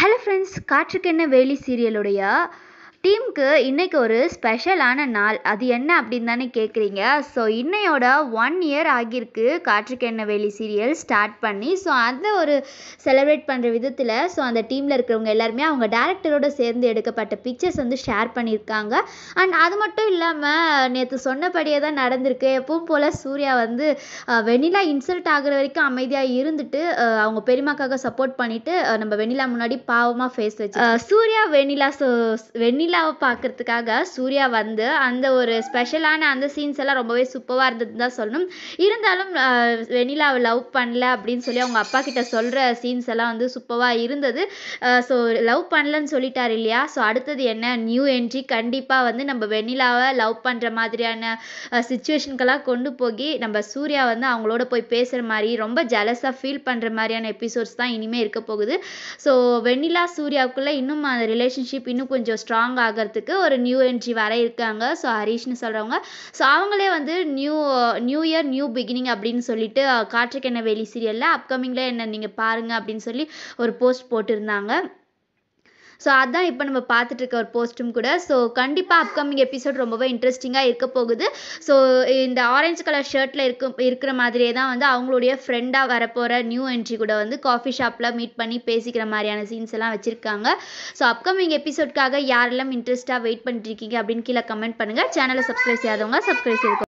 hello friends காற்றுக்கென்ன வேலி சீரியலுடைய டீமுக்கு இன்றைக்கு ஒரு ஸ்பெஷலான நாள் அது என்ன அப்படின்னு தானே கேட்குறீங்க ஸோ இன்னையோட ஒன் இயர் ஆகியிருக்கு காற்றுக்கு வேலி சீரியல் ஸ்டார்ட் பண்ணி ஸோ அதை ஒரு செலிப்ரேட் பண்ணுற விதத்தில் ஸோ அந்த டீமில் இருக்கிறவங்க எல்லாருமே அவங்க டேரக்டரோட சேர்ந்து எடுக்கப்பட்ட பிக்சர்ஸ் வந்து ஷேர் பண்ணியிருக்காங்க அண்ட் அது மட்டும் இல்லாமல் நேற்று சொன்னபடியே தான் நடந்திருக்கு எப்பவும் போல் சூர்யா வந்து வெண்ணிலா இன்சல்ட் ஆகிற வரைக்கும் அமைதியாக இருந்துட்டு அவங்க பெரியமாக்காக சப்போர்ட் பண்ணிவிட்டு நம்ம வெண்ணிலா முன்னாடி பாவமாக ஃபேஸ் வச்சு சூர்யா வெண்ணிலா ஸோ வெண்ணிலா நீலாவை பார்க்குறதுக்காக சூர்யா வந்து அந்த ஒரு ஸ்பெஷலான அந்த சீன்ஸ் எல்லாம் ரொம்பவே சூப்பராக இருந்ததுன்னு தான் சொல்லணும் இருந்தாலும் வெனிலாவை லவ் பண்ணல அப்படின்னு சொல்லி அவங்க அப்பா கிட்ட சொல்கிற சீன்ஸ் எல்லாம் வந்து சூப்பராக இருந்தது ஸோ லவ் பண்ணலன்னு சொல்லிட்டார் இல்லையா ஸோ அடுத்தது என்ன நியூ என்ட்ரி கண்டிப்பாக வந்து நம்ம வெனிலாவை லவ் பண்ணுற மாதிரியான சுச்சுவேஷனுக்கெல்லாம் கொண்டு போய் நம்ம சூர்யா வந்து அவங்களோட போய் பேசுகிற மாதிரி ரொம்ப ஜலஸாக ஃபீல் பண்ணுற மாதிரியான எபிசோட்ஸ் தான் இனிமேல் இருக்க போகுது ஸோ வெனிலா சூர்யாவுக்குள்ளே இன்னும் அந்த ரிலேஷன்ஷிப் இன்னும் கொஞ்சம் ஸ்ட்ராங் ஆகிறதுக்கு ஒரு நியூ என்ட்ரி வர இருக்காங்க ஸோ ஹரீஷ்னு சொல்கிறவங்க ஸோ அவங்களே வந்து new new year new beginning அப்படின்னு சொல்லிட்டு காற்றுக்கென்ன வேலி சீரியலில் அப்கமிங்கில் என்ன நீங்கள் பாருங்கள் அப்படின்னு சொல்லி ஒரு போஸ்ட் போட்டிருந்தாங்க ஸோ அதான் இப்போ நம்ம பார்த்துட்டு இருக்க ஒரு போஸ்ட்டும் கூட ஸோ கண்டிப்பாக அப்கமிங் எபிசோட் ரொம்பவே இன்ட்ரெஸ்டிங்காக இருக்க போகுது ஸோ இந்த ஆரஞ்சு கலர் ஷர்ட்டில் இருக்கும் இருக்கிற மாதிரியே தான் வந்து அவங்களுடைய ஃப்ரெண்டாக வரப்போகிற நியூ என்ட்ரி கூட வந்து காஃபி ஷாப்பில் மீட் பண்ணி பேசிக்கிற மாதிரியான சீன்ஸ் எல்லாம் வச்சுருக்காங்க ஸோ அப்கமிங் எபிசோட்காக யாரெல்லாம் இன்ட்ரெஸ்ட்டாக வெயிட் பண்ணிட்டு இருக்கீங்க அப்படின்னு கீழே கமெண்ட் பண்ணுங்கள் சேனலை சப்ஸ்கிரைப் செய்யாதவங்க சப்ஸ்கிரைப் செய்யுங்க